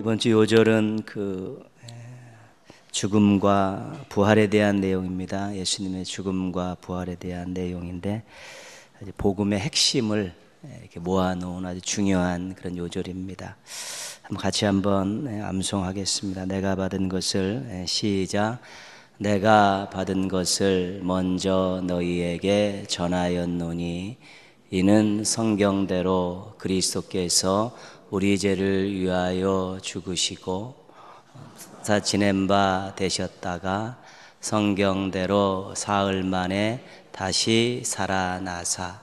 이번 주 요절은 그 죽음과 부활에 대한 내용입니다. 예수님의 죽음과 부활에 대한 내용인데 복음의 핵심을 이렇게 모아놓은 아주 중요한 그런 요절입니다. 한번 같이 한번 암송하겠습니다. 내가 받은 것을 시작. 내가 받은 것을 먼저 너희에게 전하였노니 이는 성경대로 그리스도께서 우리 죄를 위하여 죽으시고 사 지낸 바 되셨다가 성경대로 사흘 만에 다시 살아나사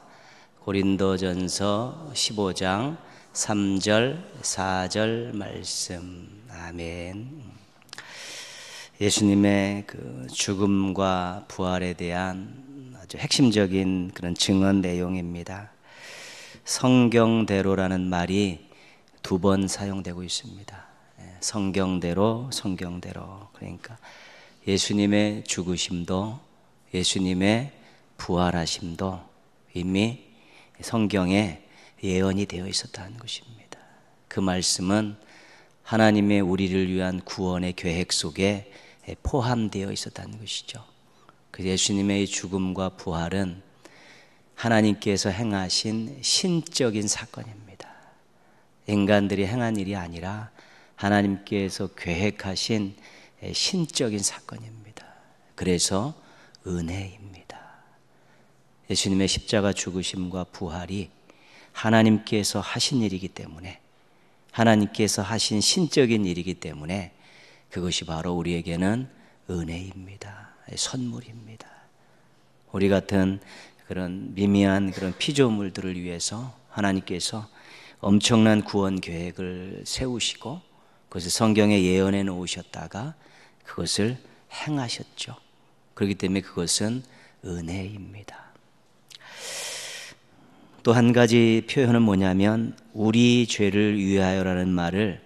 고린도전서 15장 3절 4절 말씀 아멘 예수님의 그 죽음과 부활에 대한 아주 핵심적인 그런 증언 내용입니다. 성경대로라는 말이 두번 사용되고 있습니다. 예, 성경대로 성경대로 그러니까 예수님의 죽으심도 예수님의 부활하심도 이미 성경에 예언이 되어 있었다는 것입니다. 그 말씀은 하나님의 우리를 위한 구원의 계획 속에 포함되어 있었다는 것이죠. 그 예수님의 죽음과 부활은 하나님께서 행하신 신적인 사건입니다. 인간들이 행한 일이 아니라 하나님께서 계획하신 신적인 사건입니다. 그래서 은혜입니다. 예수님의 십자가 죽으심과 부활이 하나님께서 하신 일이기 때문에 하나님께서 하신 신적인 일이기 때문에 그것이 바로 우리에게는 은혜입니다. 선물입니다. 우리 같은 그런 미미한 그런 피조물들을 위해서 하나님께서 엄청난 구원 계획을 세우시고 그것을 성경에 예언해 놓으셨다가 그것을 행하셨죠. 그렇기 때문에 그것은 은혜입니다. 또 한 가지 표현은 뭐냐면 우리 죄를 위하여라는 말을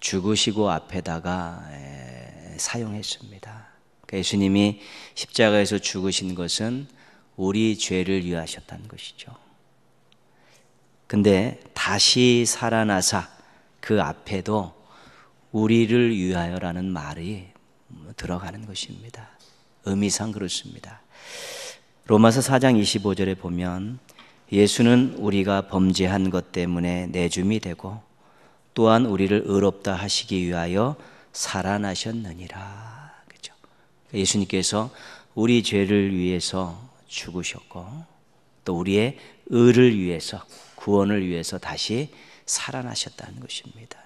죽으시고 앞에다가 사용했습니다. 그러니까 예수님이 십자가에서 죽으신 것은 우리 죄를 위하셨다는 것이죠. 근데 다시 살아나사 그 앞에도 우리를 위하여라는 말이 들어가는 것입니다. 의미상 그렇습니다. 로마서 4장 25절에 보면 예수는 우리가 범죄한 것 때문에 내줌이 되고 또한 우리를 의롭다 하시기 위하여 살아나셨느니라. 그죠? 예수님께서 우리 죄를 위해서 죽으셨고 또 우리의 의를 위해서 구원을 위해서 다시 살아나셨다는 것입니다.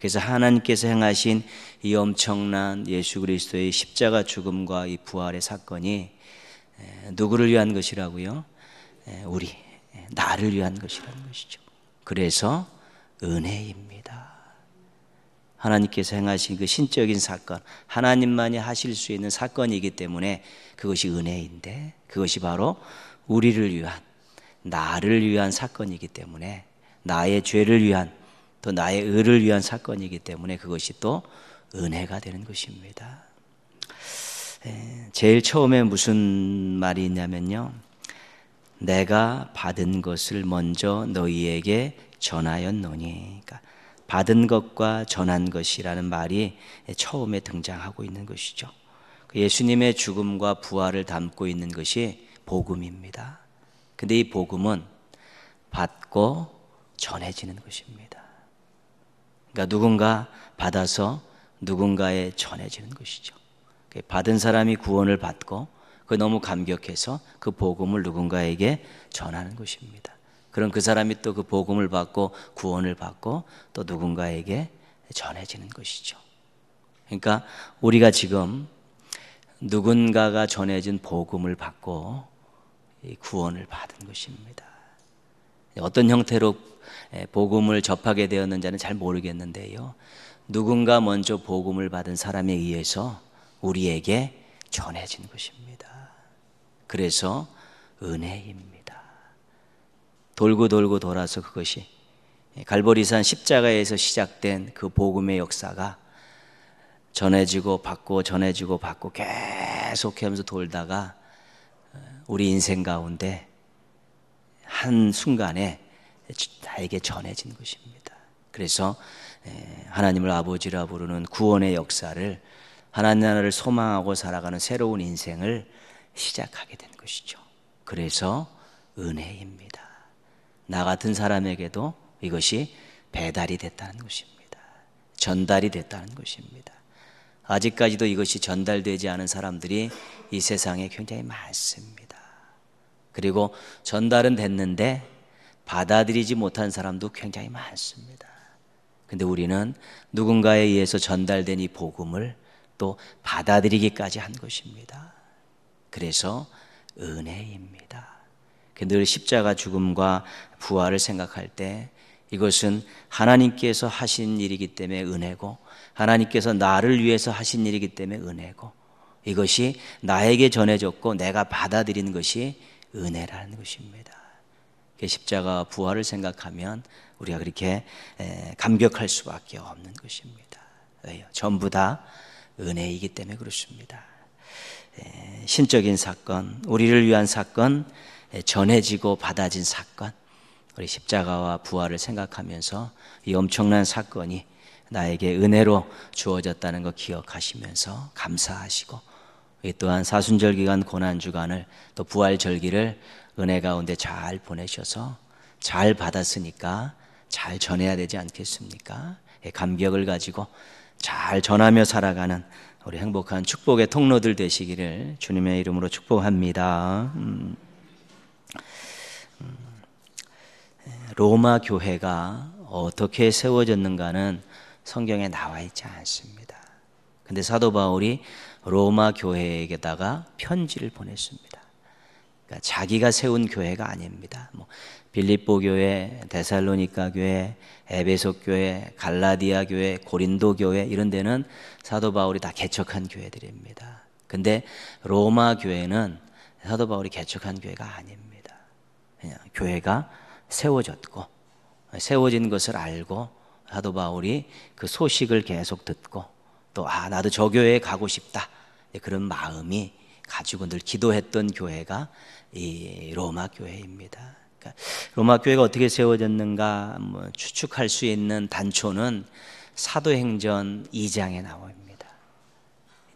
그래서 하나님께서 행하신 이 엄청난 예수 그리스도의 십자가 죽음과 이 부활의 사건이 누구를 위한 것이라고요? 우리, 나를 위한 것이라는 것이죠. 그래서 은혜입니다. 하나님께서 행하신 그 신적인 사건, 하나님만이 하실 수 있는 사건이기 때문에 그것이 은혜인데 그것이 바로 우리를 위한 나를 위한 사건이기 때문에 나의 죄를 위한 또 나의 의를 위한 사건이기 때문에 그것이 또 은혜가 되는 것입니다. 제일 처음에 무슨 말이 있냐면요. 내가 받은 것을 먼저 너희에게 전하였노니. 그러니까 받은 것과 전한 것이라는 말이 처음에 등장하고 있는 것이죠. 그 예수님의 죽음과 부활을 담고 있는 것이 복음입니다. 근데 이 복음은 받고 전해지는 것입니다. 그러니까 누군가 받아서 누군가에 전해지는 것이죠. 받은 사람이 구원을 받고 그 너무 감격해서 그 복음을 누군가에게 전하는 것입니다. 그럼 그 사람이 또 그 복음을 받고 구원을 받고 또 누군가에게 전해지는 것이죠. 그러니까 우리가 지금 누군가가 전해준 복음을 받고 구원을 받은 것입니다. 어떤 형태로 복음을 접하게 되었는지는 잘 모르겠는데요. 누군가 먼저 복음을 받은 사람에 의해서 우리에게 전해진 것입니다. 그래서 은혜입니다. 돌고 돌고 돌아서 그것이 갈보리산 십자가에서 시작된 그 복음의 역사가 전해지고 받고 전해지고 받고 계속하면서 돌다가 우리 인생 가운데 한 순간에 나에게 전해진 것입니다. 그래서 하나님을 아버지라 부르는 구원의 역사를 하나님 나라를 소망하고 살아가는 새로운 인생을 시작하게 된 것이죠. 그래서 은혜입니다. 나 같은 사람에게도 이것이 배달이 됐다는 것입니다. 전달이 됐다는 것입니다. 아직까지도 이것이 전달되지 않은 사람들이 이 세상에 굉장히 많습니다. 그리고 전달은 됐는데 받아들이지 못한 사람도 굉장히 많습니다. 근데 우리는 누군가에 의해서 전달된 이 복음을 또 받아들이기까지 한 것입니다. 그래서 은혜입니다. 늘 십자가 죽음과 부활을 생각할 때 이것은 하나님께서 하신 일이기 때문에 은혜고 하나님께서 나를 위해서 하신 일이기 때문에 은혜고 이것이 나에게 전해졌고 내가 받아들인 것이 은혜라는 것입니다. 십자가 부활을 생각하면 우리가 그렇게 감격할 수밖에 없는 것입니다. 전부 다 은혜이기 때문에 그렇습니다. 신적인 사건, 우리를 위한 사건, 전해지고 받아진 사건, 우리 십자가와 부활을 생각하면서 이 엄청난 사건이 나에게 은혜로 주어졌다는 거 기억하시면서 감사하시고 또한 사순절 기간 고난 주간을 또 부활 절기를 은혜 가운데 잘 보내셔서 잘 받았으니까 잘 전해야 되지 않겠습니까? 예, 감격을 가지고 잘 전하며 살아가는 우리 행복한 축복의 통로들 되시기를 주님의 이름으로 축복합니다. 음. 음. 로마 교회가 어떻게 세워졌는가는 성경에 나와 있지 않습니다. 근데 사도 바울이 로마 교회에게다가 편지를 보냈습니다. 그러니까 자기가 세운 교회가 아닙니다. 뭐 빌립보 교회, 데살로니카 교회, 에베소 교회, 갈라디아 교회, 고린도 교회 이런 데는 사도 바울이 다 개척한 교회들입니다. 근데 로마 교회는 사도 바울이 개척한 교회가 아닙니다. 그냥 교회가 세워졌고 세워진 것을 알고 사도 바울이 그 소식을 계속 듣고 또, 아, 나도 저 교회에 가고 싶다. 네, 그런 마음이 가지고 늘 기도했던 교회가 이 로마 교회입니다. 그러니까 로마 교회가 어떻게 세워졌는가 뭐 추측할 수 있는 단초는 사도행전 2장에 나옵니다.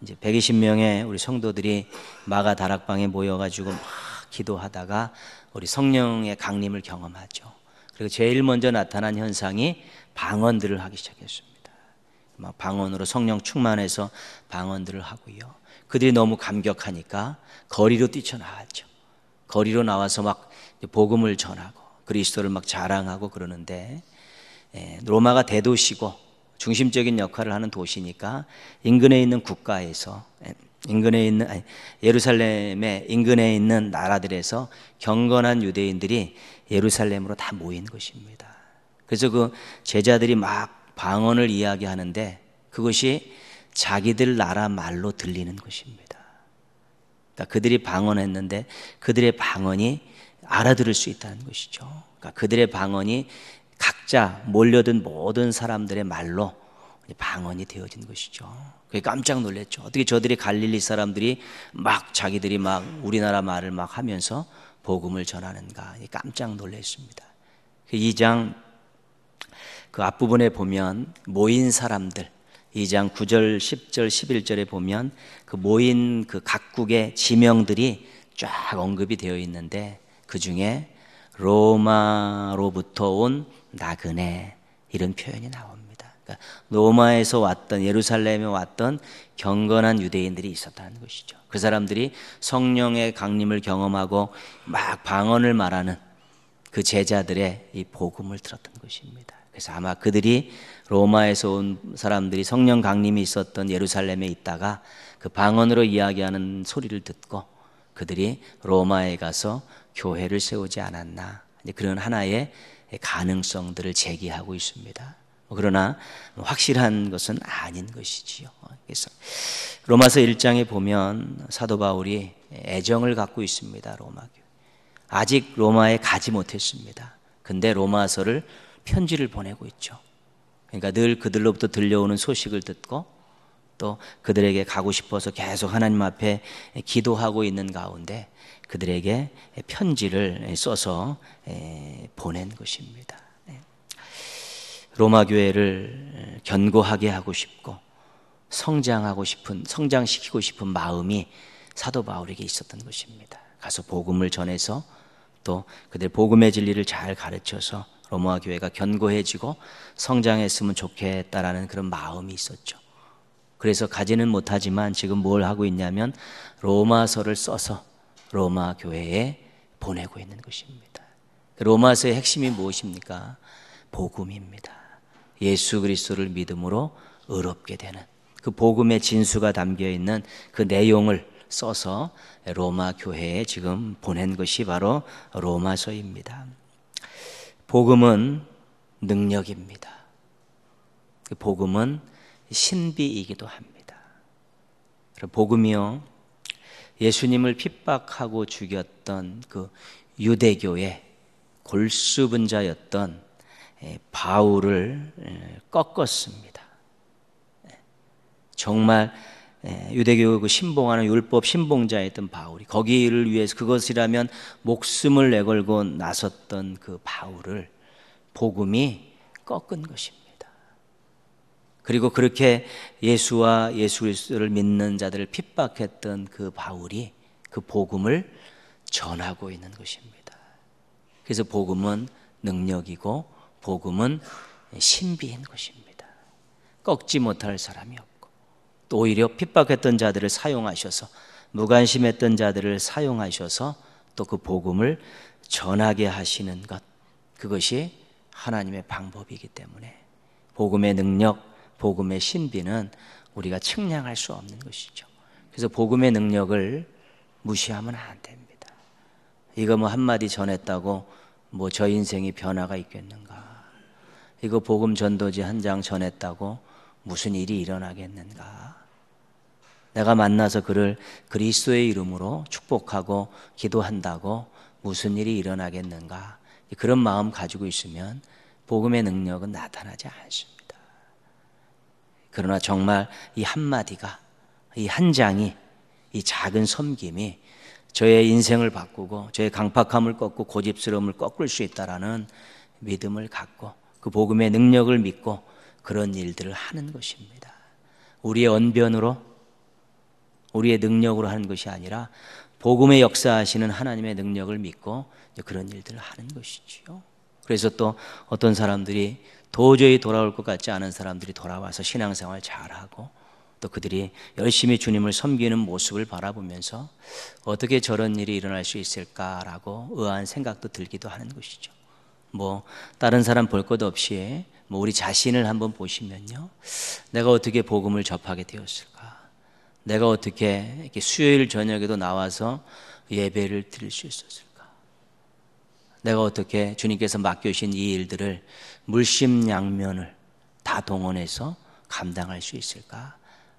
이제 120명의 우리 성도들이 마가 다락방에 모여가지고 막 기도하다가 우리 성령의 강림을 경험하죠. 그리고 제일 먼저 나타난 현상이 방언들을 하기 시작했습니다. 막 방언으로 성령 충만해서 방언들을 하고요. 그들이 너무 감격하니까 거리로 뛰쳐나왔죠. 거리로 나와서 막 복음을 전하고 그리스도를 막 자랑하고 그러는데 예, 로마가 대도시고 중심적인 역할을 하는 도시니까 인근에 있는 국가에서 예, 인근에 있는 아니, 예루살렘의 인근에 있는 나라들에서 경건한 유대인들이 예루살렘으로 다 모인 것입니다. 그래서 그 제자들이 막 방언을 이야기하는데 그것이 자기들 나라 말로 들리는 것입니다. 그러니까 그들이 방언했는데 그들의 방언이 알아들을 수 있다는 것이죠. 그러니까 그들의 방언이 각자 몰려든 모든 사람들의 말로 방언이 되어진 것이죠. 그게 깜짝 놀랐죠. 어떻게 저들이 갈릴리 사람들이 막 자기들이 막 우리나라 말을 막 하면서 복음을 전하는가. 깜짝 놀랐습니다. 2장 그그 앞부분에 보면 모인 사람들 2장 9절, 10절, 11절에 보면 그 모인 그 각국의 지명들이 쫙 언급이 되어 있는데 그 중에 로마로부터 온 나그네 이런 표현이 나옵니다. 그러니까 로마에서 왔던 예루살렘에 왔던 경건한 유대인들이 있었다는 것이죠. 그 사람들이 성령의 강림을 경험하고 막 방언을 말하는 그 제자들의 이 복음을 들었던 것입니다. 그래서 아마 그들이 로마에서 온 사람들이 성령 강림이 있었던 예루살렘에 있다가 그 방언으로 이야기하는 소리를 듣고 그들이 로마에 가서 교회를 세우지 않았나 그런 하나의 가능성들을 제기하고 있습니다. 뭐 그러나 확실한 것은 아닌 것이지요. 그래서 로마서 1장에 보면 사도 바울이 애정을 갖고 있습니다. 로마 교 아직 로마에 가지 못했습니다. 근데 로마서를 편지를 보내고 있죠. 그러니까 늘 그들로부터 들려오는 소식을 듣고 또 그들에게 가고 싶어서 계속 하나님 앞에 기도하고 있는 가운데 그들에게 편지를 써서 보낸 것입니다. 네. 로마 교회를 견고하게 하고 싶고 성장하고 싶은 성장시키고 싶은 마음이 사도 바울에게 있었던 것입니다. 가서 복음을 전해서 또 그들 복음의 진리를 잘 가르쳐서 로마 교회가 견고해지고 성장했으면 좋겠다라는 그런 마음이 있었죠. 그래서 가지는 못하지만 지금 뭘 하고 있냐면 로마서를 써서 로마 교회에 보내고 있는 것입니다. 그 로마서의 핵심이 무엇입니까? 복음입니다. 예수 그리스도를 믿음으로 의롭게 되는 그 복음의 진수가 담겨 있는 그 내용을 써서 로마 교회에 지금 보낸 것이 바로 로마서입니다. 복음은 능력입니다. 그 복음은 신비이기도 합니다. 복음이요. 예수님을 핍박하고 죽였던 그 유대교의 골수분자였던 바울을 꺾었습니다. 정말 예, 유대교 그 신봉하는 율법 신봉자였던 바울이 거기를 위해서 그것이라면 목숨을 내걸고 나섰던 그 바울을 복음이 꺾은 것입니다. 그리고 그렇게 예수와 예수 그리스도를 믿는 자들을 핍박했던 그 바울이 그 복음을 전하고 있는 것입니다. 그래서 복음은 능력이고 복음은 신비인 것입니다. 꺾지 못할 사람이 없고 또 오히려 핍박했던 자들을 사용하셔서 무관심했던 자들을 사용하셔서 또 그 복음을 전하게 하시는 것 그것이 하나님의 방법이기 때문에 복음의 능력, 복음의 신비는 우리가 측량할 수 없는 것이죠. 그래서 복음의 능력을 무시하면 안 됩니다. 이거 뭐 한마디 전했다고 뭐 저 인생이 변화가 있겠는가? 이거 복음 전도지 한 장 전했다고 무슨 일이 일어나겠는가? 내가 만나서 그를 그리스도의 이름으로 축복하고 기도한다고 무슨 일이 일어나겠는가? 그런 마음 가지고 있으면 복음의 능력은 나타나지 않습니다. 그러나 정말 이 한마디가, 이 한 장이, 이 작은 섬김이 저의 인생을 바꾸고 저의 강팍함을 꺾고 고집스러움을 꺾을 수 있다라는 믿음을 갖고 그 복음의 능력을 믿고 그런 일들을 하는 것입니다. 우리의 언변으로 우리의 능력으로 하는 것이 아니라 복음의 역사하시는 하나님의 능력을 믿고 그런 일들을 하는 것이지요. 그래서 또 어떤 사람들이 도저히 돌아올 것 같지 않은 사람들이 돌아와서 신앙생활 잘하고 또 그들이 열심히 주님을 섬기는 모습을 바라보면서 어떻게 저런 일이 일어날 수 있을까라고 의아한 생각도 들기도 하는 것이죠. 뭐 다른 사람 볼 것 없이 뭐 우리 자신을 한번 보시면요. 내가 어떻게 복음을 접하게 되었을까? 내가 어떻게 이렇게 수요일 저녁에도 나와서 예배를 드릴 수 있었을까? 내가 어떻게 주님께서 맡겨주신 이 일들을 물심양면을 다 동원해서 감당할 수 있을까?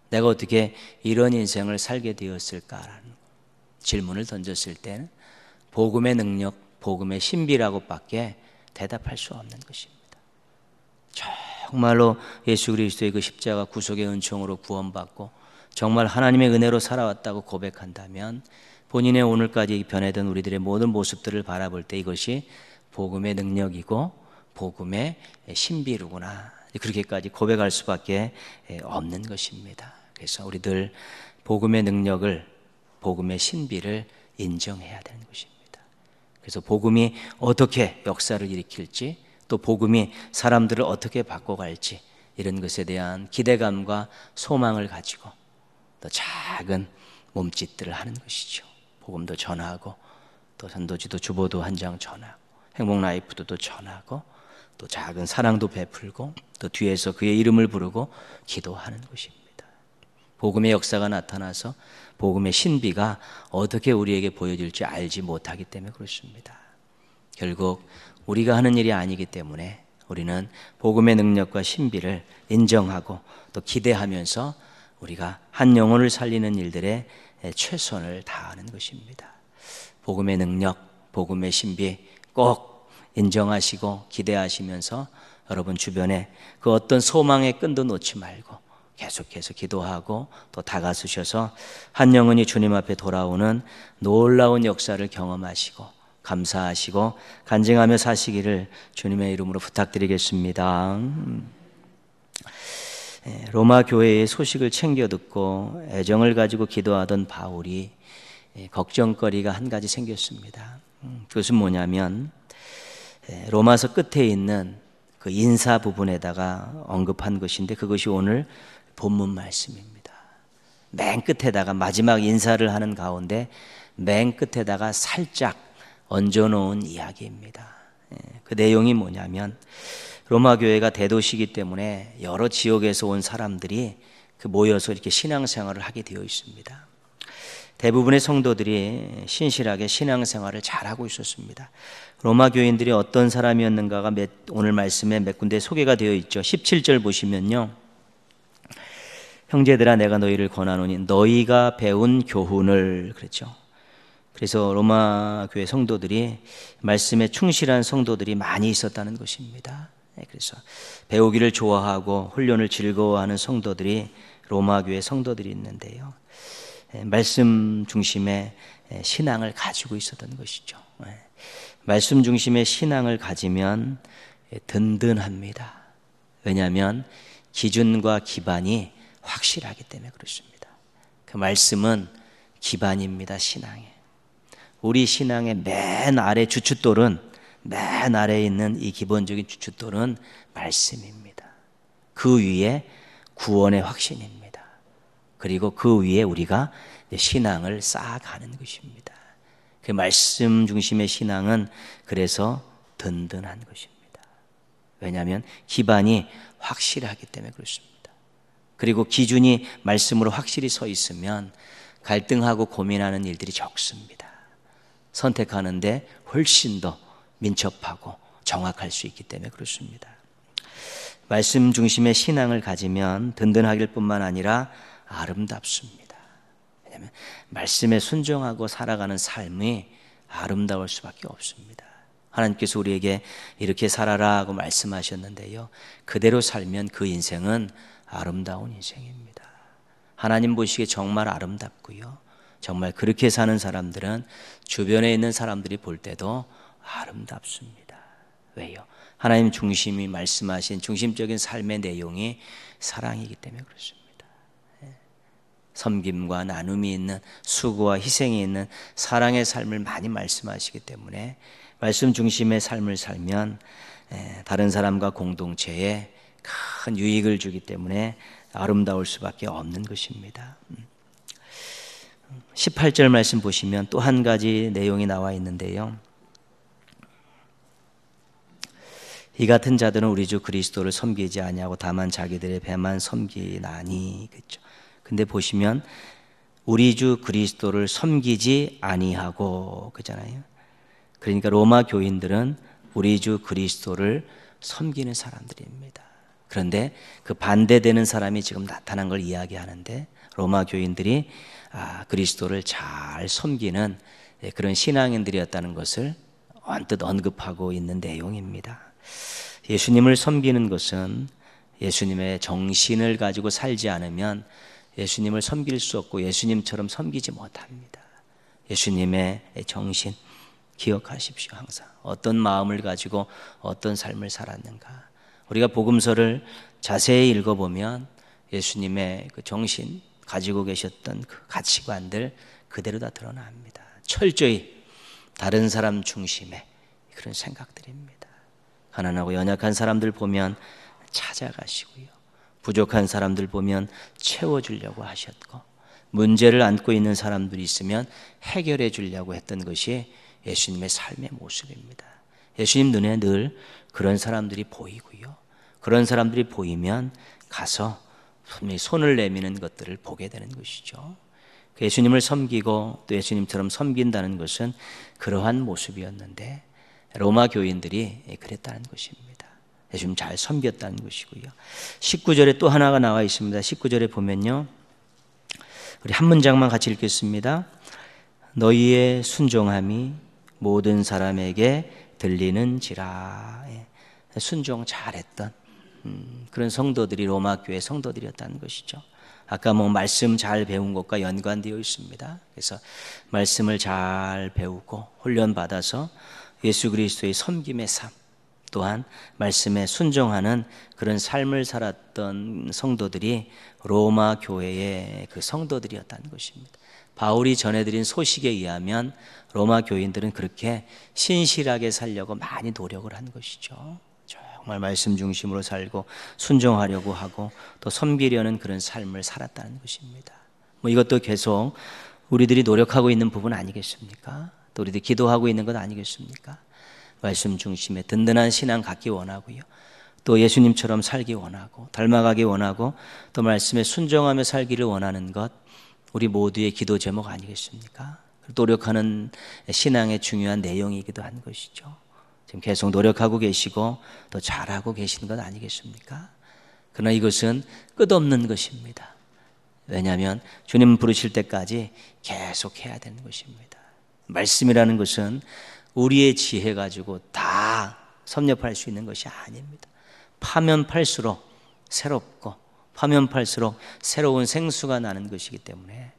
내가 어떻게 이런 인생을 살게 되었을까라는 질문을 던졌을 때는 복음의 능력, 복음의 신비라고밖에 대답할 수 없는 것입니다. 정말로 예수 그리스도의 그 십자가 구속의 은총으로 구원받고 정말 하나님의 은혜로 살아왔다고 고백한다면 본인의 오늘까지 변해든 우리들의 모든 모습들을 바라볼 때 이것이 복음의 능력이고 복음의 신비로구나. 그렇게까지 고백할 수밖에 없는 것입니다. 그래서 우리들 복음의 능력을 복음의 신비를 인정해야 되는 것입니다. 그래서 복음이 어떻게 역사를 일으킬지 또 복음이 사람들을 어떻게 바꿔갈지 이런 것에 대한 기대감과 소망을 가지고 또 작은 몸짓들을 하는 것이죠. 복음도 전하고 또 전도지도 주보도 한 장 전하고 행복 라이프도 또 전하고 또 작은 사랑도 베풀고 또 뒤에서 그의 이름을 부르고 기도하는 것입니다. 복음의 역사가 나타나서 복음의 신비가 어떻게 우리에게 보여질지 알지 못하기 때문에 그렇습니다. 결국 우리가 하는 일이 아니기 때문에 우리는 복음의 능력과 신비를 인정하고 또 기대하면서 우리가 한 영혼을 살리는 일들에 최선을 다하는 것입니다. 복음의 능력, 복음의 신비 꼭 인정하시고 기대하시면서 여러분 주변에 그 어떤 소망의 끈도 놓지 말고 계속해서 기도하고 또 다가서셔서 한 영혼이 주님 앞에 돌아오는 놀라운 역사를 경험하시고 감사하시고 간증하며 사시기를 주님의 이름으로 부탁드리겠습니다. 예, 로마 교회의 소식을 챙겨 듣고 애정을 가지고 기도하던 바울이 예, 걱정거리가 한 가지 생겼습니다. 음, 그것은 뭐냐면 예, 로마서 끝에 있는 그 인사 부분에다가 언급한 것인데 그것이 오늘 본문 말씀입니다. 맨 끝에다가 마지막 인사를 하는 가운데 맨 끝에다가 살짝 얹어놓은 이야기입니다. 예, 그 내용이 뭐냐면 로마 교회가 대도시이기 때문에 여러 지역에서 온 사람들이 그 모여서 이렇게 신앙생활을 하게 되어 있습니다. 대부분의 성도들이 신실하게 신앙생활을 잘하고 있었습니다. 로마 교인들이 어떤 사람이었는가가 오늘 말씀에 몇 군데 소개가 되어 있죠. 17절 보시면요. 형제들아 내가 너희를 권하노니 너희가 배운 교훈을 그랬죠. 그래서 로마 교회 성도들이 말씀에 충실한 성도들이 많이 있었다는 것입니다. 예, 그래서 배우기를 좋아하고 훈련을 즐거워하는 성도들이 로마 교회 성도들이 있는데요. 예, 말씀 중심의 예, 신앙을 가지고 있었던 것이죠. 말씀 중심의 신앙을 가지면 든든합니다. 왜냐하면 기준과 기반이 확실하기 때문에 그렇습니다. 그 말씀은 기반입니다, 신앙에. 우리 신앙의 맨 아래 주춧돌은 맨 아래에 있는 이 기본적인 주춧돌은 말씀입니다. 그 위에 구원의 확신입니다. 그리고 그 위에 우리가 신앙을 쌓아가는 것입니다. 그 말씀 중심의 신앙은 그래서 든든한 것입니다. 왜냐하면 기반이 확실하기 때문에 그렇습니다. 그리고 기준이 말씀으로 확실히 서 있으면 갈등하고 고민하는 일들이 적습니다. 선택하는데 훨씬 더 민첩하고 정확할 수 있기 때문에 그렇습니다. 말씀 중심의 신앙을 가지면 든든하길 뿐만 아니라 아름답습니다. 왜냐하면 말씀에 순종하고 살아가는 삶이 아름다울 수밖에 없습니다. 하나님께서 우리에게 이렇게 살아라고 말씀하셨는데요. 그대로 살면 그 인생은 아름다운 인생입니다. 하나님 보시기에 정말 아름답고요. 정말 그렇게 사는 사람들은 주변에 있는 사람들이 볼 때도 아름답습니다. 왜요? 하나님 중심이 말씀하신 중심적인 삶의 내용이 사랑이기 때문에 그렇습니다. 예. 섬김과 나눔이 있는 수고와 희생이 있는 사랑의 삶을 많이 말씀하시기 때문에 말씀 중심의 삶을 살면 예, 다른 사람과 공동체에 큰 유익을 주기 때문에 아름다울 수밖에 없는 것입니다. 음. 18절 말씀 보시면 또 한 가지 내용이 나와 있는데요. 이 같은 자들은 우리 주 그리스도를 섬기지 아니하고 다만 자기들의 배만 섬기나니 그렇죠. 근데 보시면 우리 주 그리스도를 섬기지 아니하고 그잖아요. 그러니까 로마 교인들은 우리 주 그리스도를 섬기는 사람들입니다. 그런데 그 반대되는 사람이 지금 나타난 걸 이야기하는데 로마 교인들이 아, 그리스도를 잘 섬기는 예, 그런 신앙인들이었다는 것을 언뜻 언급하고 있는 내용입니다. 예수님을 섬기는 것은 예수님의 정신을 가지고 살지 않으면 예수님을 섬길 수 없고 예수님처럼 섬기지 못합니다. 예수님의 정신 기억하십시오 항상 어떤 마음을 가지고 어떤 삶을 살았는가 우리가 복음서를 자세히 읽어보면 예수님의 그 정신 가지고 계셨던 그 가치관들 그대로 다 드러납니다. 철저히 다른 사람 중심의 그런 생각들입니다. 가난하고 연약한 사람들 보면 찾아가시고요. 부족한 사람들 보면 채워주려고 하셨고, 문제를 안고 있는 사람들이 있으면 해결해 주려고 했던 것이 예수님의 삶의 모습입니다. 예수님 눈에 늘 그런 사람들이 보이고요. 그런 사람들이 보이면 가서 분명히 손을 내미는 것들을 보게 되는 것이죠. 그 예수님을 섬기고 또 예수님처럼 섬긴다는 것은 그러한 모습이었는데 로마 교인들이 그랬다는 것입니다. 예수님 잘 섬겼다는 것이고요. 19절에 또 하나가 나와 있습니다. 19절에 보면요. 우리 한 문장만 같이 읽겠습니다. 너희의 순종함이 모든 사람에게 들리는지라. 예. 순종 잘했던 음, 그런 성도들이 로마 교회 성도들이었다는 것이죠. 아까 뭐 말씀 잘 배운 것과 연관되어 있습니다. 그래서 말씀을 잘 배우고 훈련 받아서 예수 그리스도의 섬김의 삶 또한 말씀에 순종하는 그런 삶을 살았던 성도들이 로마 교회의 그 성도들이었다는 것입니다. 바울이 전해드린 소식에 의하면 로마 교인들은 그렇게 신실하게 살려고 많이 노력을 한 것이죠. 정말 말씀 중심으로 살고 순종하려고 하고 또 섬기려는 그런 삶을 살았다는 것입니다. 뭐 이것도 계속 우리들이 노력하고 있는 부분 아니겠습니까? 또우리들 기도하고 있는 것 아니겠습니까? 말씀 중심에 든든한 신앙 갖기 원하고요. 또 예수님처럼 살기 원하고 닮아가기 원하고 또 말씀에 순종하며 살기를 원하는 것 우리 모두의 기도 제목 아니겠습니까? 노력하는 신앙의 중요한 내용이기도 한 것이죠. 지금 계속 노력하고 계시고 더 잘하고 계시는 것 아니겠습니까? 그러나 이것은 끝없는 것입니다. 왜냐하면 주님 부르실 때까지 계속 해야 되는 것입니다. 말씀이라는 것은 우리의 지혜 가지고 다 섭렵할 수 있는 것이 아닙니다. 파면 팔수록 새롭고 파면 팔수록 새로운 생수가 나는 것이기 때문에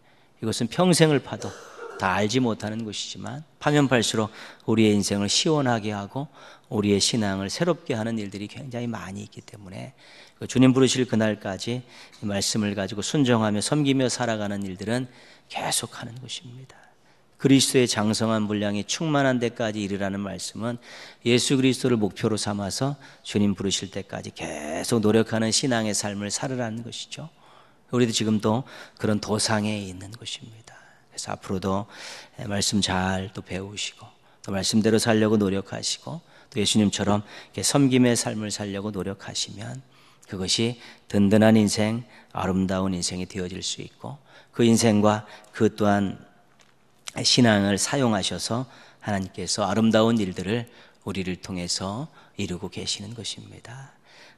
이것은 평생을 파도 다 알지 못하는 것이지만 파면 팔수록 우리의 인생을 시원하게 하고 우리의 신앙을 새롭게 하는 일들이 굉장히 많이 있기 때문에 그 주님 부르실 그날까지 말씀을 가지고 순종하며 섬기며 살아가는 일들은 계속하는 것입니다. 그리스도의 장성한 분량이 충만한 데까지 이르라는 말씀은 예수 그리스도를 목표로 삼아서 주님 부르실 때까지 계속 노력하는 신앙의 삶을 살으라는 것이죠. 우리도 지금도 그런 도상에 있는 것입니다. 그래서 앞으로도 예, 말씀 잘 또 배우시고 또 말씀대로 살려고 노력하시고 또 예수님처럼 섬김의 삶을 살려고 노력하시면 그것이 든든한 인생, 아름다운 인생이 되어질 수 있고 그 인생과 그 또한 신앙을 사용하셔서 하나님께서 아름다운 일들을 우리를 통해서 이루고 계시는 것입니다.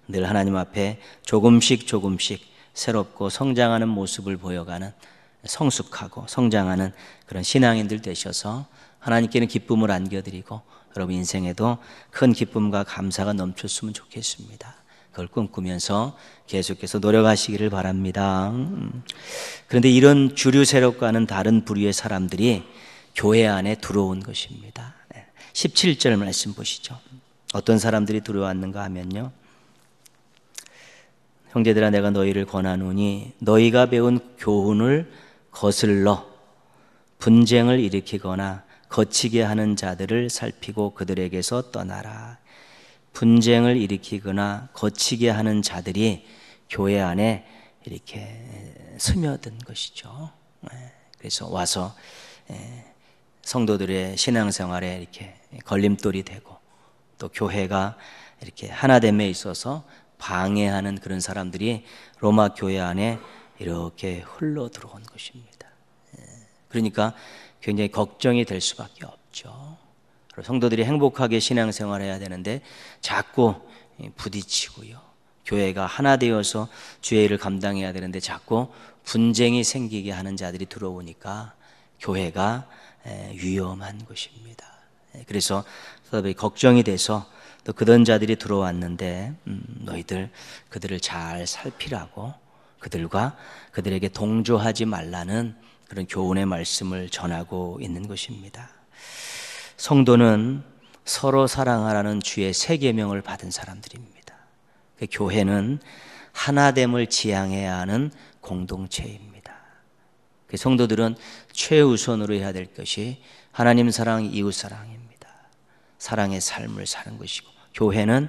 늘 하나님 앞에 조금씩 조금씩 새롭고 성장하는 모습을 보여가는 성숙하고 성장하는 그런 신앙인들 되셔서 하나님께는 기쁨을 안겨드리고 여러분 인생에도 큰 기쁨과 감사가 넘쳤으면 좋겠습니다. 그걸 꿈꾸면서 계속해서 노력하시기를 바랍니다. 그런데 이런 주류 세력과는 다른 부류의 사람들이 교회 안에 들어온 것입니다. 17절 말씀 보시죠. 어떤 사람들이 들어왔는가 하면요. 형제들아 내가 너희를 권하노니 너희가 배운 교훈을 거슬러 분쟁을 일으키거나 거치게 하는 자들을 살피고 그들에게서 떠나라. 분쟁을 일으키거나 거치게 하는 자들이 교회 안에 이렇게 스며든 것이죠. 그래서 와서 성도들의 신앙생활에 이렇게 걸림돌이 되고 또 교회가 이렇게 하나됨에 있어서 방해하는 그런 사람들이 로마 교회 안에 이렇게 흘러 들어온 것입니다. 예. 그러니까 굉장히 걱정이 될 수밖에 없죠. 성도들이 행복하게 신앙생활 해야 되는데 자꾸 부딪히고요. 교회가 하나 되어서 주의 일을 감당해야 되는데 자꾸 분쟁이 생기게 하는 자들이 들어오니까 교회가 예, 위험한 것입니다. 예, 그래서 사도들이 걱정이 돼서 또 그런 자들이 들어왔는데 음, 너희들 그들을 잘 살피라고 그들과 그들에게 동조하지 말라는 그런 교훈의 말씀을 전하고 있는 것입니다. 성도는 서로 사랑하라는 주의 세 계명을 받은 사람들입니다. 그 교회는 하나됨을 지향해야 하는 공동체입니다. 그 성도들은 최우선으로 해야 될 것이 하나님 사랑, 이웃 사랑입니다. 사랑의 삶을 사는 것이고 교회는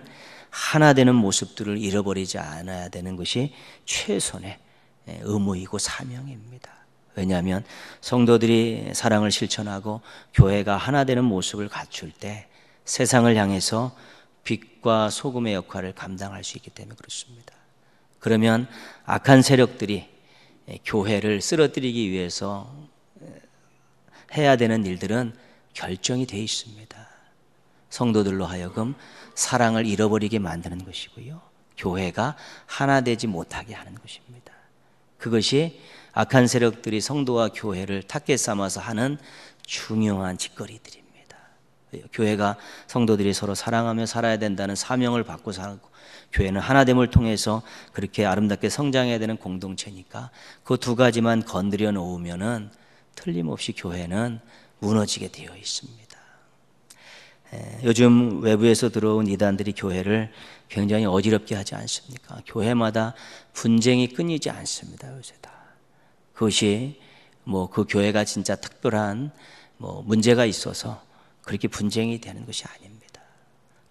하나 되는 모습들을 잃어버리지 않아야 되는 것이 최선의 예, 의무이고 사명입니다. 왜냐하면 성도들이 사랑을 실천하고 교회가 하나 되는 모습을 갖출 때 세상을 향해서 빛과 소금의 역할을 감당할 수 있기 때문에 그렇습니다. 그러면 악한 세력들이 예, 교회를 쓰러뜨리기 위해서 예, 해야 되는 일들은 결정이 되어 있습니다. 성도들로 하여금 사랑을 잃어버리게 만드는 것이고요. 교회가 하나 되지 못하게 하는 것입니다. 그것이 악한 세력들이 성도와 교회를 탁게 삼아서 하는 중요한 짓거리들입니다. 교회가 성도들이 서로 사랑하며 살아야 된다는 사명을 받고 살고 교회는 하나됨을 통해서 그렇게 아름답게 성장해야 되는 공동체니까 그 두 가지만 건드려 놓으면은 틀림없이 교회는 무너지게 되어 있습니다. 예, 요즘 외부에서 들어온 이단들이 교회를 굉장히 어지럽게 하지 않습니까? 교회마다 분쟁이 끊이지 않습니다, 요새 다. 그것이 뭐 그 교회가 진짜 특별한 뭐 문제가 있어서 그렇게 분쟁이 되는 것이 아닙니다.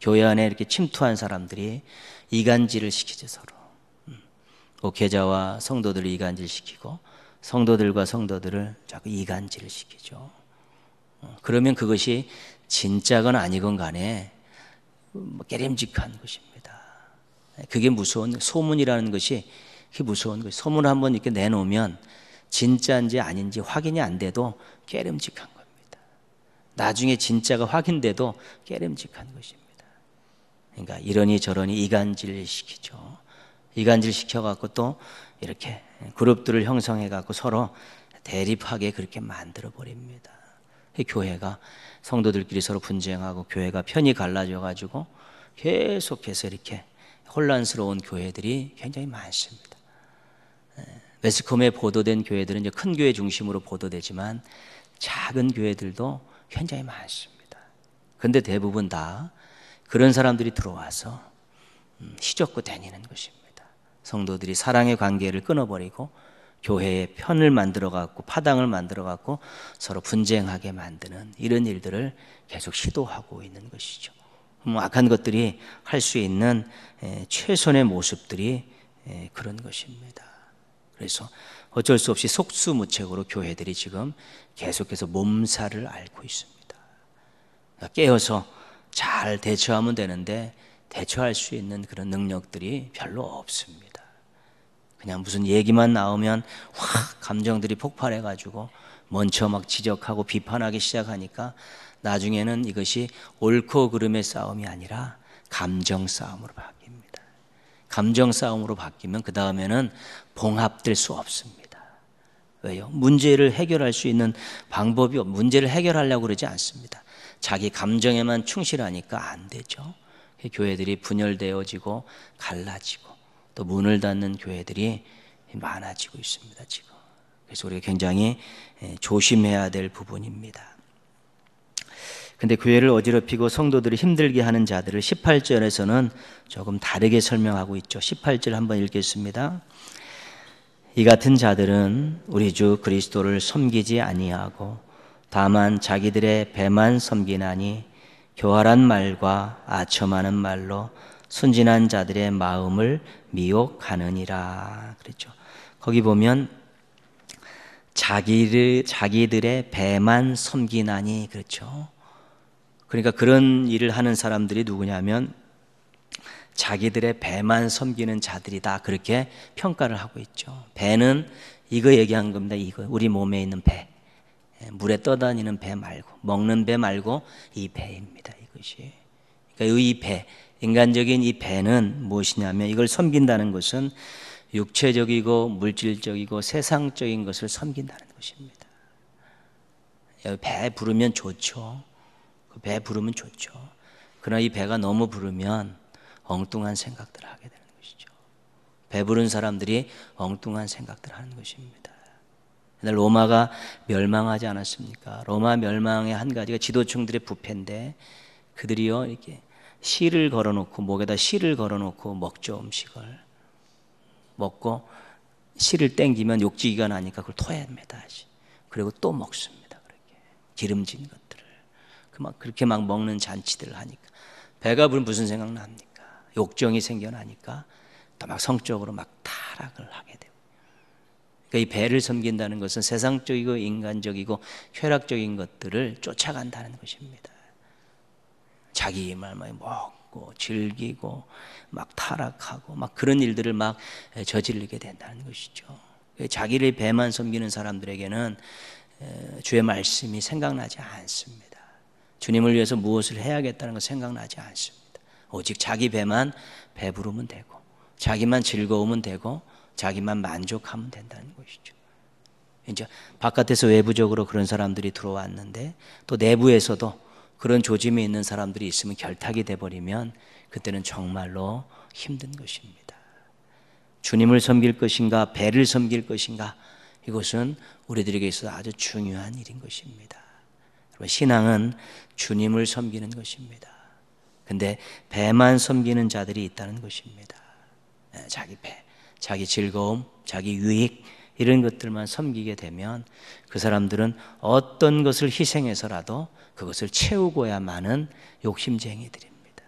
교회 안에 이렇게 침투한 사람들이 이간질을 시키죠, 서로. 음. 목회자와 성도들을 이간질시키고 성도들과 성도들을 자꾸 이간질을 시키죠. 어, 그러면 그것이 진짜건 아니건 간에 뭐 깨림직한 것입니다. 그게 무서운 소문이라는 것이 그게 무서운 것이 소문 한번 이렇게 내놓으면 진짜인지 아닌지 확인이 안 돼도 깨름직한 겁니다. 나중에 진짜가 확인돼도 깨름직한 것입니다. 그러니까 이러니 저러니 이간질 시키죠. 이간질 시켜갖고 또 이렇게 그룹들을 형성해갖고 서로 대립하게 그렇게 만들어버립니다. 교회가 성도들끼리 서로 분쟁하고 교회가 편이 갈라져 가지고 계속해서 이렇게 혼란스러운 교회들이 굉장히 많습니다. 매스컴에 예, 보도된 교회들은 이제 큰 교회 중심으로 보도되지만 작은 교회들도 굉장히 많습니다. 근데 대부분 다 그런 사람들이 들어와서 음, 시적고 다니는 것입니다. 성도들이 사랑의 관계를 끊어버리고 교회의 편을 만들어 갖고 파당을 만들어 갖고 서로 분쟁하게 만드는 이런 일들을 계속 시도하고 있는 것이죠. 뭐 악한 것들이 할 수 있는 최선의 모습들이 그런 것입니다. 그래서 어쩔 수 없이 속수무책으로 교회들이 지금 계속해서 몸살을 앓고 있습니다. 그러니까 깨어서 잘 대처하면 되는데 대처할 수 있는 그런 능력들이 별로 없습니다. 그냥 무슨 얘기만 나오면 확 감정들이 폭발해가지고 먼저 막 지적하고 비판하기 시작하니까 나중에는 이것이 옳고 그름의 싸움이 아니라 감정 싸움으로 바뀝니다. 감정 싸움으로 바뀌면 그 다음에는 봉합될 수 없습니다. 왜요? 문제를 해결할 수 있는 방법이 문제를 해결하려고 그러지 않습니다. 자기 감정에만 충실하니까 안 되죠. 교회들이 분열되어지고 갈라지고 또 문을 닫는 교회들이 많아지고 있습니다, 지금. 그래서 우리가 굉장히 예, 조심해야 될 부분입니다. 근데 교회를 어지럽히고 성도들이 힘들게 하는 자들을 18절에서는 조금 다르게 설명하고 있죠. 18절 한번 읽겠습니다. 이 같은 자들은 우리 주 그리스도를 섬기지 아니하고 다만 자기들의 배만 섬기나니 교활한 말과 아첨하는 말로 순진한 자들의 마음을 미혹하느니라. 그랬죠. 거기 보면 자기를 자기들의 배만 섬기나니 그렇죠. 그러니까 그런 일을 하는 사람들이 누구냐면 자기들의 배만 섬기는 자들이다 그렇게 평가를 하고 있죠. 배는 이거 얘기한 겁니다. 이거 우리 몸에 있는 배, 예, 물에 떠다니는 배 말고 먹는 배 말고 이 배입니다. 이것이 그러니까 이 배, 인간적인 이 배는 무엇이냐면 이걸 섬긴다는 것은 육체적이고 물질적이고 세상적인 것을 섬긴다는 것입니다. 배 부르면 좋죠. 그 배 부르면 좋죠. 그러나 이 배가 너무 부르면 엉뚱한 생각들을 하게 되는 것이죠. 배 부른 사람들이 엉뚱한 생각들을 하는 것입니다. 옛날 로마가 멸망하지 않았습니까? 로마 멸망의 한 가지가 지도층들의 부패인데 그들이요 이렇게 실을 걸어놓고 목에다 실을 걸어놓고 먹죠 음식을 먹고 실을 땡기면 욕지기가 나니까 그걸 토해냅니다 그리고 또 먹습니다 그렇게 기름진 것들을 그 막 그렇게 막 먹는 잔치들을 하니까 배가 부르면 무슨 생각 납니까 욕정이 생겨나니까 또 막 성적으로 막 타락을 하게 되고 그러니까 이 배를 섬긴다는 것은 세상적이고 인간적이고 쾌락적인 것들을 쫓아간다는 것입니다. 자기 말만 먹고 즐기고 막 타락하고 막 그런 일들을 막 저지르게 된다는 것이죠. 그 자기를 배만 섬기는 사람들에게는 주의 말씀이 생각나지 않습니다. 주님을 위해서 무엇을 해야겠다는 거 생각나지 않습니다. 오직 자기 배만 배부르면 되고 자기만 즐거우면 되고 자기만 만족하면 된다는 것이죠. 이제 바깥에서 외부적으로 그런 사람들이 들어왔는데 또 내부에서도 그런 조짐이 있는 사람들이 있으면 결탁이 돼버리면 그때는 정말로 힘든 것입니다. 주님을 섬길 것인가, 배를 섬길 것인가, 이것은 우리들에게 있어서 아주 중요한 일인 것입니다. 신앙은 주님을 섬기는 것입니다. 근데 배만 섬기는 자들이 있다는 것입니다. 네, 자기 배, 자기 즐거움, 자기 유익, 이런 것들만 섬기게 되면 그 사람들은 어떤 것을 희생해서라도 그것을 채우고야만은 욕심쟁이들입니다.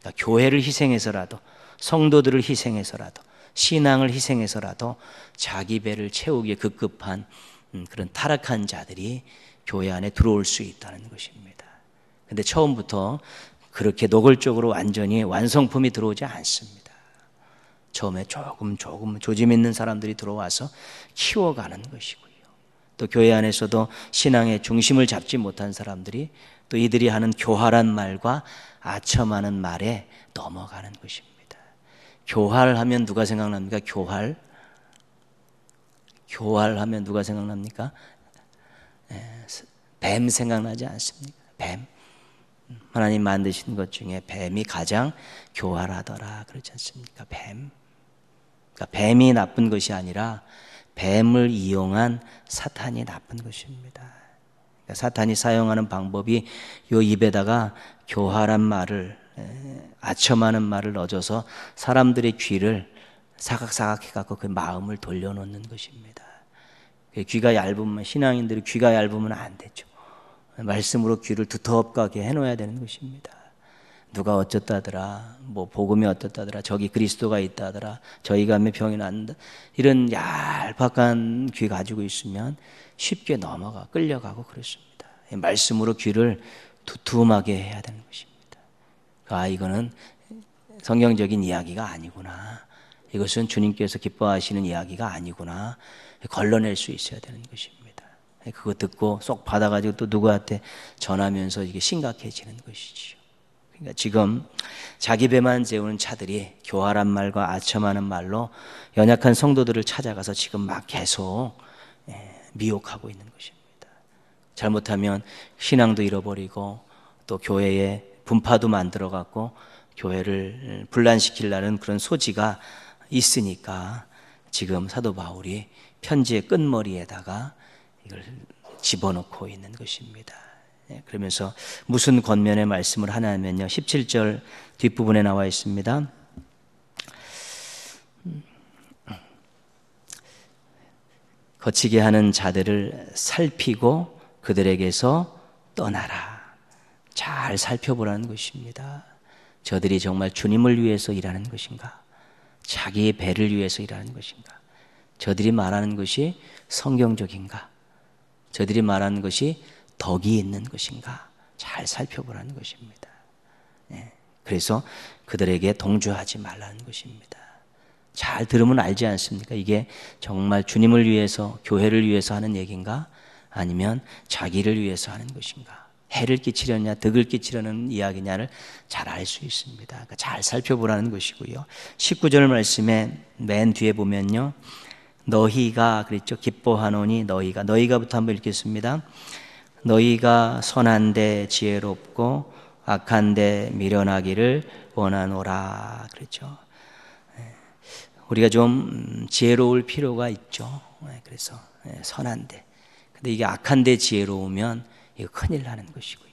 그러니까 교회를 희생해서라도 성도들을 희생해서라도 신앙을 희생해서라도 자기 배를 채우기에 급급한 음, 그런 타락한 자들이 교회 안에 들어올 수 있다는 것입니다. 근데 처음부터 그렇게 노골적으로 완전히 완성품이 들어오지 않습니다. 처음에 조금 조금 조짐 있는 사람들이 들어와서 키워가는 것이고 또 교회 안에서도 신앙의 중심을 잡지 못한 사람들이 또 이들이 하는 교활한 말과 아첨하는 말에 넘어가는 것입니다. 교활하면 누가 생각납니까? 교활. 교활하면 누가 생각납니까? 예, 뱀 생각나지 않습니까? 뱀. 하나님 만드신 것 중에 뱀이 가장 교활하더라. 그렇지 않습니까? 뱀. 그러니까 뱀이 나쁜 것이 아니라 뱀을 이용한 사탄이 나쁜 것입니다. 그러니까 사탄이 사용하는 방법이 요 입에다가 교활한 말을 아첨하는 말을 넣어줘서 사람들의 귀를 사각사각 해갖고 그 마음을 돌려놓는 것입니다. 그 귀가 얇으면 신앙인들이 귀가 얇으면 안 되죠. 말씀으로 귀를 두텁게 해놓아야 되는 것입니다. 누가 어쩌다더라, 뭐 복음이 어떻다더라, 저기 그리스도가 있다더라, 저희 가면 병이 난다 이런 얄팍한 귀 가지고 있으면 쉽게 넘어가 끌려가고 그렇습니다. 말씀으로 귀를 두툼하게 해야 되는 것입니다. 아 이거는 성경적인 이야기가 아니구나. 이것은 주님께서 기뻐하시는 이야기가 아니구나. 걸러낼 수 있어야 되는 것입니다. 그거 듣고 쏙 받아가지고 또 누구한테 전하면서 이게 심각해지는 것이지요. 그러니까 지금 자기 배만 재우는 차들이 교활한 말과 아첨하는 말로 연약한 성도들을 찾아가서 지금 막 계속 예, 미혹하고 있는 것입니다. 잘못하면 신앙도 잃어버리고 또 교회에 분파도 만들어갖고 교회를 음, 분란시키려는 그런 소지가 있으니까 지금 사도 바울이 편지의 끝머리에다가 이걸 집어넣고 있는 것입니다. 네, 그러면서 무슨 권면의 말씀을 하나면요. 17절 뒷부분에 나와 있습니다. 거치게 하는 자들을 살피고 그들에게서 떠나라. 잘 살펴보라는 것입니다. 저들이 정말 주님을 위해서 일하는 것인가? 자기의 배를 위해서 일하는 것인가? 저들이 말하는 것이 성경적인가? 저들이 말하는 것이 덕이 있는 것인가 잘 살펴보라는 것입니다. 예. 그래서 그들에게 동조하지 말라는 것입니다. 잘 들으면 알지 않습니까? 이게 정말 주님을 위해서, 교회를 위해서 하는 얘기인가? 아니면 자기를 위해서 하는 것인가? 해를 끼치려냐, 득을 끼치려는 이야기냐를 잘 알 수 있습니다. 그러니까 잘 살펴보라는 것이고요. 19절 말씀에 맨 뒤에 보면요. 너희가 그랬죠. 기뻐하노니 너희가 너희가부터 한번 읽겠습니다. 너희가 선한데 지혜롭고 악한데 미련하기를 원하노라 그렇죠. 우리가 좀 지혜로울 필요가 있죠. 예, 그래서 예, 선한데 근데 이게 악한데 지혜로우면 이거 큰일 나는 것이고요.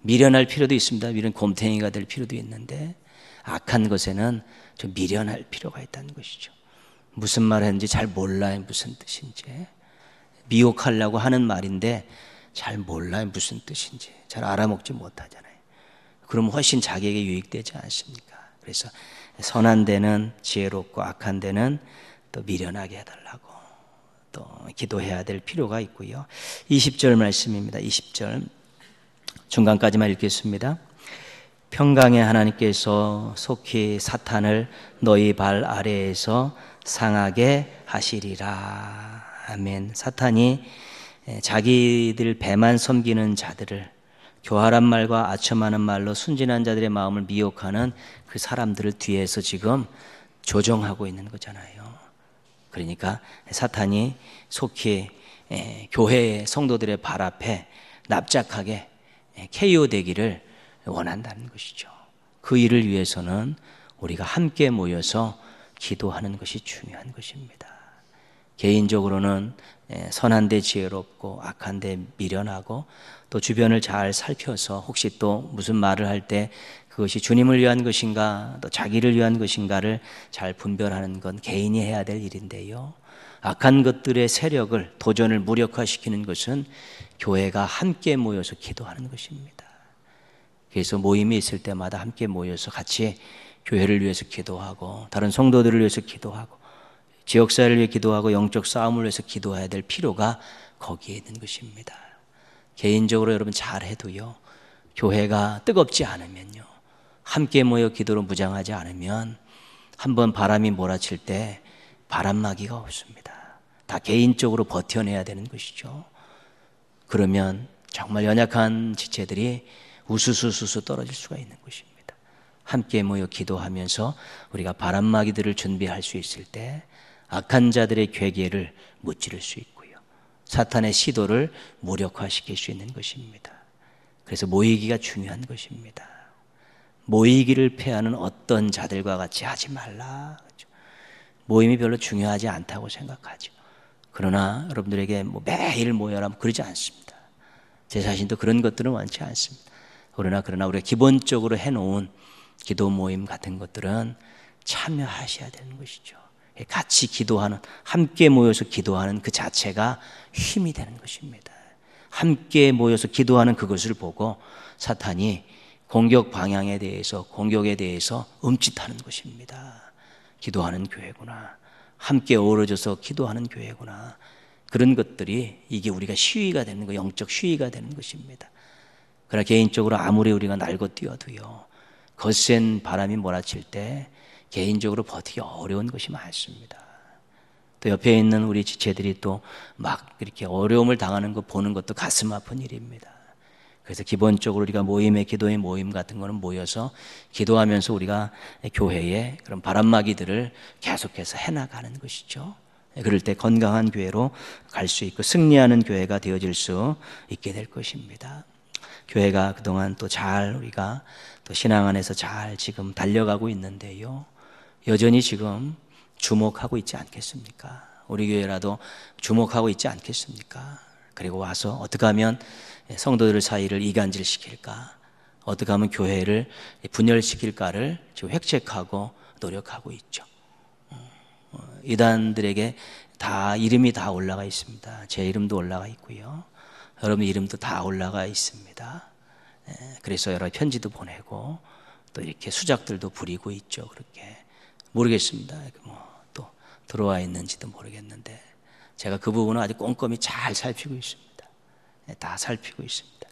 미련할 필요도 있습니다. 미련 곰탱이가 될 필요도 있는데 악한 것에는 좀 미련할 필요가 있다는 것이죠. 무슨 말 했는지 잘 몰라요. 무슨 뜻인지. 미혹하려고 하는 말인데 잘 몰라요. 무슨 뜻인지. 잘 알아먹지 못하잖아요. 그럼 훨씬 자기에게 유익되지 않습니까? 그래서 선한 데는 지혜롭고 악한 데는 또 미련하게 해달라고 또 기도해야 될 필요가 있고요. 20절 말씀입니다. 20절. 중간까지만 읽겠습니다. 평강의 하나님께서 속히 사탄을 너희 발 아래에서 상하게 하시리라. 아멘. 사탄이 예, 자기들 배만 섬기는 자들을 교활한 말과 아첨하는 말로 순진한 자들의 마음을 미혹하는 그 사람들을 뒤에서 지금 조정하고 있는 거잖아요. 그러니까 사탄이 속히 예, 교회의 성도들의 발 앞에 납작하게 KO 예, 되기를 원한다는 것이죠. 그 일을 위해서는 우리가 함께 모여서 기도하는 것이 중요한 것입니다. 개인적으로는 예, 선한 데 지혜롭고 악한 데 미련하고 또 주변을 잘 살펴서 혹시 또 무슨 말을 할 때 그것이 주님을 위한 것인가 또 자기를 위한 것인가를 잘 분별하는 건 개인이 해야 될 일인데요. 악한 것들의 세력을 도전을 무력화시키는 것은 교회가 함께 모여서 기도하는 것입니다. 그래서 모임이 있을 때마다 함께 모여서 같이 교회를 위해서 기도하고 다른 성도들을 위해서 기도하고 지역사회를 위해 기도하고 영적 싸움을 위해서 기도해야 될 필요가 거기에 있는 것입니다. 개인적으로 여러분 잘해도요. 교회가 뜨겁지 않으면요. 함께 모여 기도로 무장하지 않으면 한번 바람이 몰아칠 때 바람막이가 없습니다. 다 개인적으로 버텨내야 되는 것이죠. 그러면 정말 연약한 지체들이 우수수수수 떨어질 수가 있는 것입니다. 함께 모여 기도하면서 우리가 바람막이들을 준비할 수 있을 때 악한 자들의 괴계를 무찌를 수 있고요. 사탄의 시도를 무력화시킬 수 있는 것입니다. 그래서 모이기가 중요한 것입니다. 모이기를 패하는 어떤 자들과 같이 하지 말라. 그렇죠? 모임이 별로 중요하지 않다고 생각하죠. 그러나 여러분들에게 뭐 매일 모여라 그러지 않습니다. 제 자신도 그런 것들은 원치 않습니다. 그러나 그러나 우리가 기본적으로 해놓은 기도 모임 같은 것들은 참여하셔야 되는 것이죠. 같이 기도하는, 함께 모여서 기도하는 그 자체가 힘이 되는 것입니다. 함께 모여서 기도하는 그것을 보고 사탄이 공격 방향에 대해서, 공격에 대해서 음짓하는 것입니다. 기도하는 교회구나. 함께 어우러져서 기도하는 교회구나. 그런 것들이 이게 우리가 시위가 되는 거, 영적 시위가 되는 것입니다. 그러나 개인적으로 아무리 우리가 날고 뛰어도요, 거센 바람이 몰아칠 때 개인적으로 버티기 어려운 것이 많습니다. 또 옆에 있는 우리 지체들이 또 막 이렇게 어려움을 당하는 거 보는 것도 가슴 아픈 일입니다. 그래서 기본적으로 우리가 모임의 기도의 모임 같은 거는 모여서 기도하면서 우리가 교회의 그런 바람막이들을 계속해서 해나가는 것이죠. 그럴 때 건강한 교회로 갈 수 있고 승리하는 교회가 되어질 수 있게 될 것입니다. 교회가 그동안 또 잘 우리가 또 신앙 안에서 잘 지금 달려가고 있는데요. 여전히 지금 주목하고 있지 않겠습니까? 우리 교회라도 주목하고 있지 않겠습니까? 그리고 와서 어떻게 하면 성도들 사이를 이간질시킬까? 어떻게 하면 교회를 분열시킬까를 지금 획책하고 노력하고 있죠. 어, 이단들에게 다 이름이 다 올라가 있습니다. 제 이름도 올라가 있고요. 여러분 이름도 다 올라가 있습니다. 예, 그래서 여러 편지도 보내고 또 이렇게 수작들도 부리고 있죠. 그렇게 모르겠습니다. 뭐또 들어와 있는지도 모르겠는데 제가 그 부분은 아주 꼼꼼히 잘 살피고 있습니다. 예, 다 살피고 있습니다.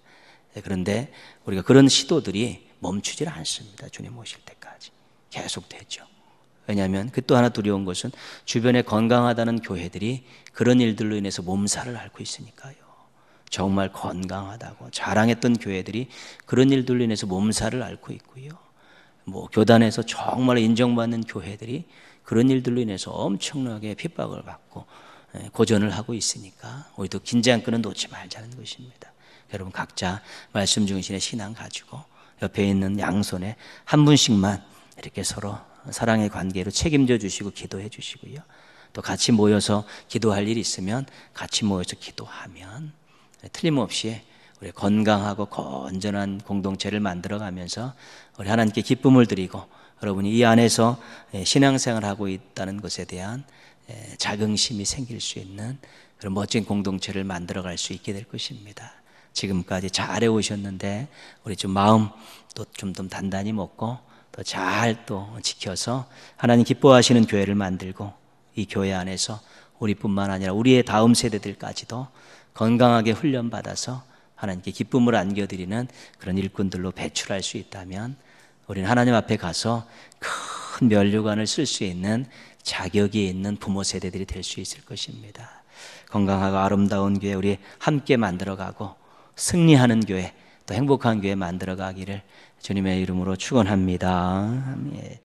예, 그런데 우리가 그런 시도들이 멈추질 않습니다. 주님 오실 때까지 계속 되죠. 왜냐하면 그 또 하나 두려운 것은 주변에 건강하다는 교회들이 그런 일들로 인해서 몸살을 앓고 있으니까요. 정말 건강하다고 자랑했던 교회들이 그런 일들로 인해서 몸살을 앓고 있고요. 뭐 교단에서 정말 인정받는 교회들이 그런 일들로 인해서 엄청나게 핍박을 받고 예, 고전을 하고 있으니까 우리도 긴장 끈은 놓지 말자는 것입니다. 여러분 각자 말씀 중심의 신앙 가지고 옆에 있는 양손에 한 분씩만 이렇게 서로 사랑의 관계로 책임져 주시고 기도해 주시고요. 또 같이 모여서 기도할 일 있으면 같이 모여서 기도하면 틀림없이 우리 건강하고 건전한 공동체를 만들어가면서 우리 하나님께 기쁨을 드리고 여러분이 이 안에서 예, 신앙생활 하고 있다는 것에 대한 예, 자긍심이 생길 수 있는 그런 멋진 공동체를 만들어갈 수 있게 될 것입니다. 지금까지 잘해 오셨는데 우리 좀 마음 또좀 좀 단단히 먹고 또잘또 지켜서 하나님 기뻐하시는 교회를 만들고 이 교회 안에서 우리뿐만 아니라 우리의 다음 세대들까지도 건강하게 훈련받아서 하나님께 기쁨을 안겨드리는 그런 일꾼들로 배출할 수 있다면 우리는 하나님 앞에 가서 큰 면류관을 쓸 수 있는 자격이 있는 부모 세대들이 될 수 있을 것입니다. 건강하고 아름다운 교회 우리 함께 만들어가고 승리하는 교회 또 행복한 교회 만들어가기를 주님의 이름으로 축원합니다.